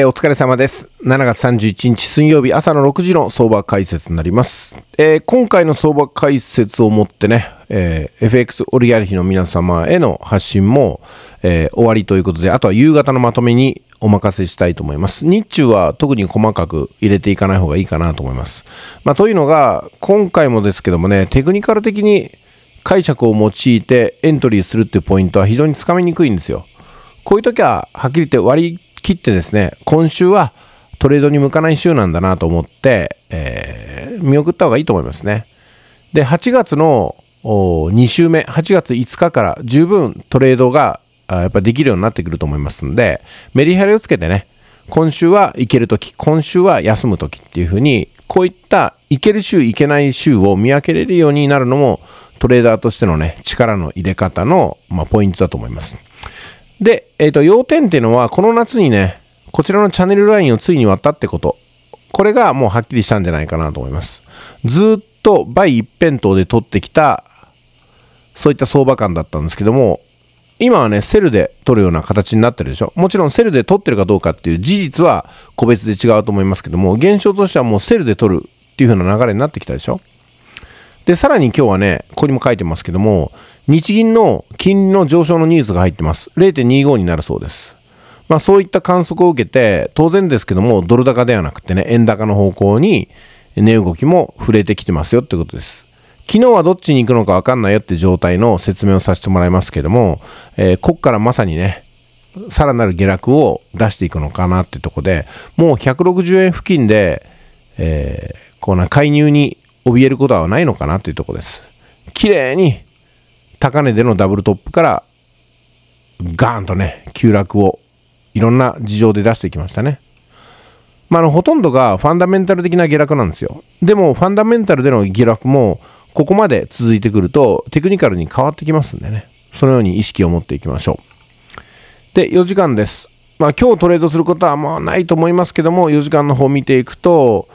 お疲れ様です。7月31日水曜日朝の6時の相場解説になります。えー、今回の相場解説をもってね、えー、FX オリガルヒの皆様への発信も、えー、終わりということで、あとは夕方のまとめにお任せしたいと思います。日中は特に細かく入れていかない方がいいかなと思います。まあ、というのが、今回もですけどもね、テクニカル的に解釈を用いてエントリーするっていうポイントは非常につかみにくいんですよ。こういう時は、はっきり言って割り切ってですね、今週はトレードに向かない週なんだなと思って、えー、見送った方がいいと思いますね。で、8月の2週目、8月5日から十分トレードがやっぱできるようになってくると思いますんで、メリハリをつけてね、今週は行けるとき、今週は休むときっていうふうに、こういった行ける週、行けない週を見分けれるようになるのも、トレーダーとしてのね、力の入れ方の、まあ、ポイントだと思います。で、えっ、ー、と、要点っていうのは、この夏にね、こちらのチャンネルラインをついに割ったってこと。これがもうはっきりしたんじゃないかなと思います。ずっと倍一辺倒で取ってきた、そういった相場感だったんですけども、今はね、セルで取るような形になってるでしょ。もちろんセルで取ってるかどうかっていう事実は個別で違うと思いますけども、現象としてはもうセルで取るっていう風な流れになってきたでしょ。で、さらに今日はね、ここにも書いてますけども、日銀の金利の上昇のニュースが入ってます。0.25になるそうです。まあそういった観測を受けて、当然ですけども、ドル高ではなくてね、円高の方向に値動きも触れてきてますよってことです。昨日はどっちに行くのか分かんないよって状態の説明をさせてもらいますけども、えー、こっからまさにね、さらなる下落を出していくのかなってとこで、もう160円付近で、えー、こうな介入に怯えることはないのかなっていうとこです。綺麗に高値でのダブルトップからガーンとね、急落をいろんな事情で出してきましたね。まあ、のほとんどがファンダメンタル的な下落なんですよ。でも、ファンダメンタルでの下落も、ここまで続いてくると、テクニカルに変わってきますんでね。そのように意識を持っていきましょう。で、4時間です。まあ、今日トレードすることはまあないと思いますけども、4時間の方見ていくと、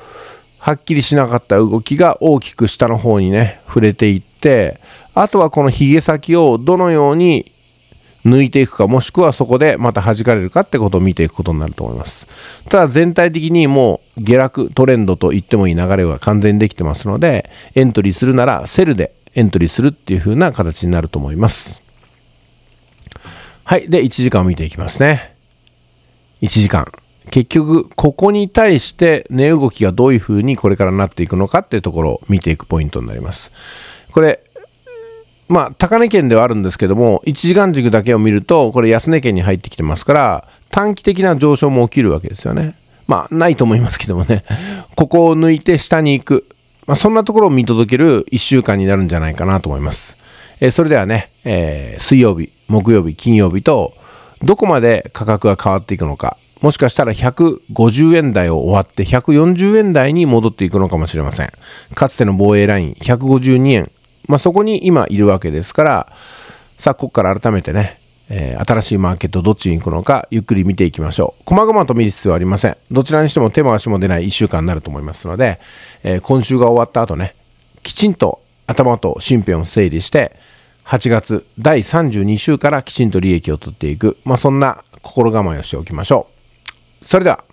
はっきりしなかった動きが大きく下の方にね、触れていってあとはこのひげ先をどのように抜いていくかもしくはそこでまた弾かれるかってことを見ていくことになると思いますただ全体的にもう下落トレンドと言ってもいい流れが完全にできてますのでエントリーするならセルでエントリーするっていう風な形になると思いますはいで1時間を見ていきますね1時間結局ここに対して値動きがどういう風にこれからなっていくのかっていうところを見ていくポイントになりますこれ、まあ、高値圏ではあるんですけども、1時間軸だけを見ると、これ安値圏に入ってきてますから、短期的な上昇も起きるわけですよね。まあ、ないと思いますけどもね。ここを抜いて下に行く。まあ、そんなところを見届ける1週間になるんじゃないかなと思います。えー、それではね、えー、水曜日、木曜日、金曜日と、どこまで価格が変わっていくのか。もしかしたら150円台を終わって140円台に戻っていくのかもしれません。かつての防衛ライン152円まあ、そこに今いるわけですから、さあ、ここから改めてね、えー、新しいマーケットどっちに行くのか、ゆっくり見ていきましょう。細々と見る必要はありません。どちらにしても手も足も出ない1週間になると思いますので、えー、今週が終わった後ね、きちんと頭と身辺を整理して、8月第32週からきちんと利益を取っていく、まあ、そんな心構えをしておきましょう。それでは